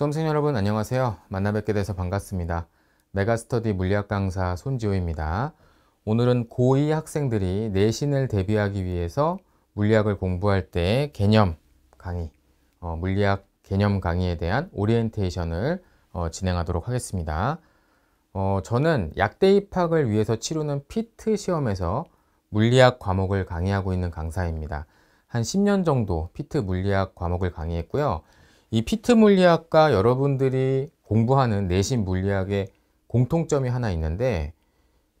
수험생 여러분 안녕하세요. 만나 뵙게 돼서 반갑습니다. 메가스터디 물리학 강사 손지호입니다. 오늘은 고2 학생들이 내신을 대비하기 위해서 물리학을 공부할 때 개념 강의, 어, 물리학 개념 강의에 대한 오리엔테이션을 어, 진행하도록 하겠습니다. 어, 저는 약대 입학을 위해서 치르는 피트 시험에서 물리학 과목을 강의하고 있는 강사입니다. 한 10년 정도 피트 물리학 과목을 강의했고요. 이 피트 물리학과 여러분들이 공부하는 내신 물리학의 공통점이 하나 있는데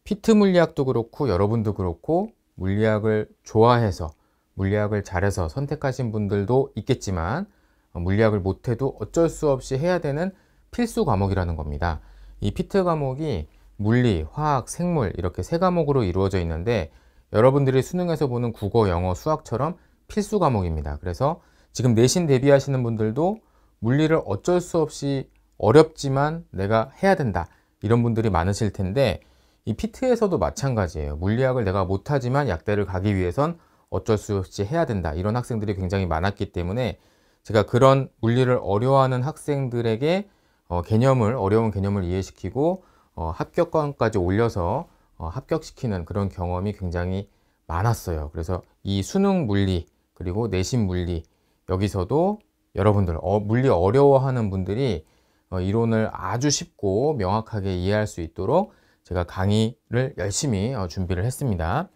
피트 물리학도 그렇고 여러분도 그렇고 물리학을 좋아해서 물리학을 잘해서 선택하신 분들도 있겠지만 어, 물리학을 못해도 어쩔 수 없이 해야 되는 필수 과목이라는 겁니다. 이 피트 과목이 물리, 화학, 생물 이렇게 세 과목으로 이루어져 있는데 여러분들이 수능에서 보는 국어, 영어, 수학처럼 필수 과목입니다. 그래서 지금 내신 대비하시는 분들도 물리를 어쩔 수 없이 어렵지만 내가 해야 된다 이런 분들이 많으실 텐데 이 피트에서도 마찬가지예요. 물리학을 내가 못하지만 약대를 가기 위해선 어쩔 수 없이 해야 된다 이런 학생들이 굉장히 많았기 때문에 제가 그런 물리를 어려워하는 학생들에게 어, 개념을 어려운 개념을 이해시키고 어, 합격권까지 올려서 어, 합격시키는 그런 경험이 굉장히 많았어요. 그래서 이 수능 물리 그리고 내신 물리 여기서도 여러분들 어, 물리 어려워하는 분들이 어, 이론을 아주 쉽고 명확하게 이해할 수 있도록 제가 강의를 열심히 어, 준비를 했습니다.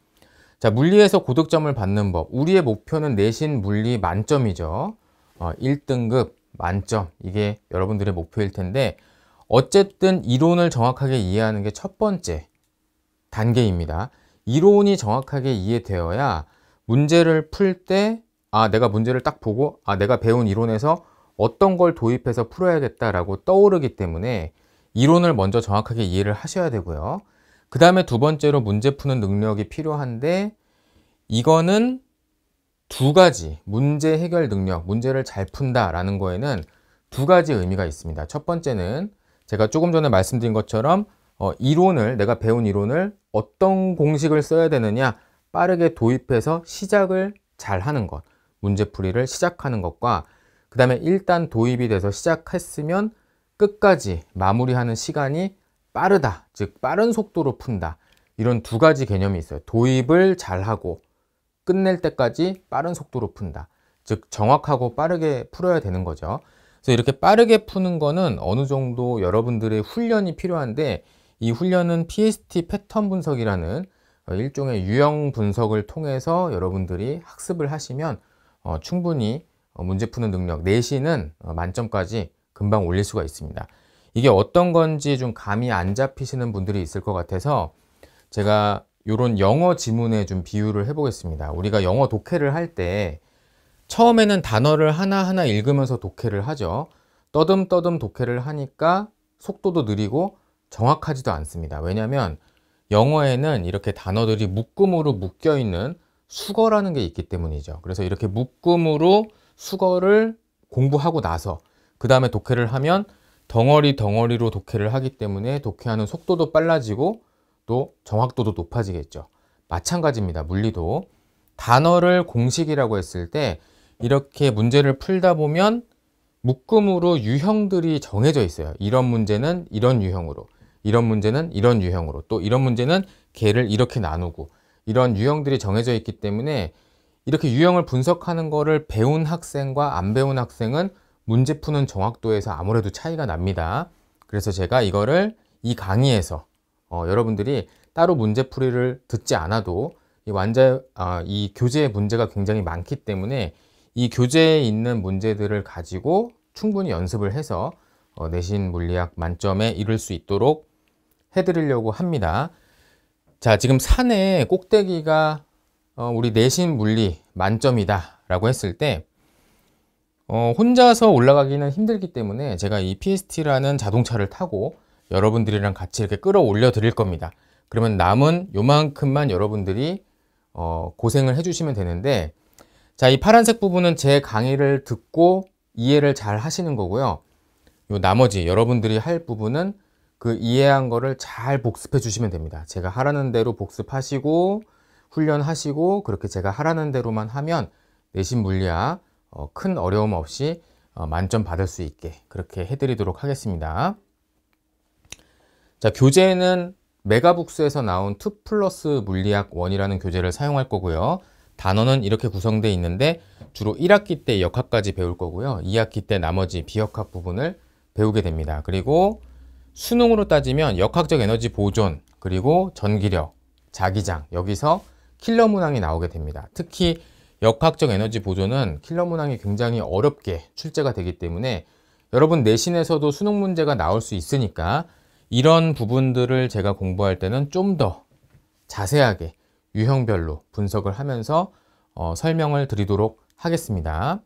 자, 물리에서 고득점을 받는 법. 우리의 목표는 내신 물리 만점이죠. 어, 1등급 만점. 이게 여러분들의 목표일 텐데 어쨌든 이론을 정확하게 이해하는 게 첫 번째 단계입니다. 이론이 정확하게 이해되어야 문제를 풀때 아 내가 문제를 딱 보고 아 내가 배운 이론에서 어떤 걸 도입해서 풀어야겠다라고 떠오르기 때문에 이론을 먼저 정확하게 이해를 하셔야 되고요. 그 다음에 두 번째로 문제 푸는 능력이 필요한데 이거는 두 가지 문제 해결 능력, 문제를 잘 푼다라는 거에는 두 가지 의미가 있습니다. 첫 번째는 제가 조금 전에 말씀드린 것처럼 어, 이론을 내가 배운 이론을 어떤 공식을 써야 되느냐 빠르게 도입해서 시작을 잘 하는 것. 문제풀이를 시작하는 것과 그 다음에 일단 도입이 돼서 시작했으면 끝까지 마무리하는 시간이 빠르다 즉 빠른 속도로 푼다 이런 두 가지 개념이 있어요 도입을 잘하고 끝낼 때까지 빠른 속도로 푼다 즉 정확하고 빠르게 풀어야 되는 거죠 그래서 이렇게 빠르게 푸는 거는 어느 정도 여러분들의 훈련이 필요한데 이 훈련은 PST 패턴 분석이라는 어, 일종의 유형 분석을 통해서 여러분들이 학습을 하시면 어, 충분히 어, 문제 푸는 능력 내신은 어, 만점까지 금방 올릴 수가 있습니다. 이게 어떤 건지 좀 감이 안 잡히시는 분들이 있을 것 같아서 제가 이런 영어 지문에 좀 비유를 해보겠습니다. 우리가 영어 독해를 할 때 처음에는 단어를 하나하나 읽으면서 독해를 하죠. 떠듬떠듬 독해를 하니까 속도도 느리고 정확하지도 않습니다. 왜냐하면 영어에는 이렇게 단어들이 묶음으로 묶여있는 수거라는 게 있기 때문이죠. 그래서 이렇게 묶음으로 수거를 공부하고 나서 그 다음에 독해를 하면 덩어리 덩어리로 독해를 하기 때문에 독해하는 속도도 빨라지고 또 정확도도 높아지겠죠. 마찬가지입니다. 물리도. 단어를 공식이라고 했을 때 이렇게 문제를 풀다 보면 묶음으로 유형들이 정해져 있어요. 이런 문제는 이런 유형으로, 이런 문제는 이런 유형으로, 또 이런 문제는 개를 이렇게 나누고 이런 유형들이 정해져 있기 때문에 이렇게 유형을 분석하는 거를 배운 학생과 안 배운 학생은 문제 푸는 정확도에서 아무래도 차이가 납니다. 그래서 제가 이거를 이 강의에서 어, 여러분들이 따로 문제풀이를 듣지 않아도 이 완자 아, 이 교재의 문제가 굉장히 많기 때문에 이 교재에 있는 문제들을 가지고 충분히 연습을 해서 어, 내신 물리학 만점에 이를 수 있도록 해드리려고 합니다. 자 지금 산의 꼭대기가 어, 우리 내신 물리 만점이다 라고 했을 때 어, 혼자서 올라가기는 힘들기 때문에 제가 이 PST라는 자동차를 타고 여러분들이랑 같이 이렇게 끌어올려 드릴 겁니다 그러면 남은 요만큼만 여러분들이 어, 고생을 해주시면 되는데 자 이 파란색 부분은 제 강의를 듣고 이해를 잘 하시는 거고요 요 나머지 여러분들이 할 부분은 그 이해한 거를 잘 복습해 주시면 됩니다. 제가 하라는 대로 복습하시고 훈련하시고 그렇게 제가 하라는 대로만 하면 내신 물리학 어, 큰 어려움 없이 어, 만점 받을 수 있게 그렇게 해드리도록 하겠습니다. 자 교재는 메가북스에서 나온 2 플러스 물리학 1이라는 교재를 사용할 거고요. 단어는 이렇게 구성되어 있는데 주로 1학기 때 역학까지 배울 거고요. 2학기 때 나머지 비역학 부분을 배우게 됩니다. 그리고 수능으로 따지면 역학적 에너지 보존, 그리고 전기력, 자기장 여기서 킬러 문항이 나오게 됩니다. 특히 역학적 에너지 보존은 킬러 문항이 굉장히 어렵게 출제가 되기 때문에 여러분 내신에서도 수능 문제가 나올 수 있으니까 이런 부분들을 제가 공부할 때는 좀 더 자세하게 유형별로 분석을 하면서 어, 설명을 드리도록 하겠습니다.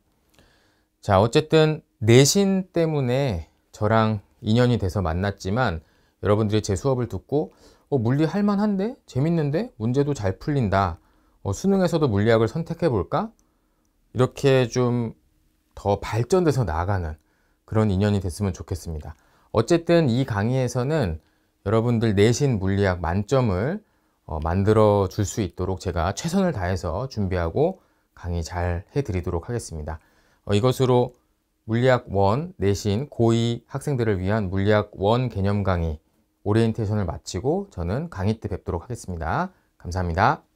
자 어쨌든 내신 때문에 저랑 인연이 돼서 만났지만 여러분들이 제 수업을 듣고 어, 물리 할만한데? 재밌는데? 문제도 잘 풀린다. 어, 수능에서도 물리학을 선택해볼까? 이렇게 좀 더 발전돼서 나아가는 그런 인연이 됐으면 좋겠습니다. 어쨌든 이 강의에서는 여러분들 내신 물리학 만점을 어, 만들어 줄 수 있도록 제가 최선을 다해서 준비하고 강의 잘 해드리도록 하겠습니다. 어, 이것으로 물리학 1 내신 고2 학생들을 위한 물리학 1 개념 강의 오리엔테이션을 마치고 저는 강의 때 뵙도록 하겠습니다. 감사합니다.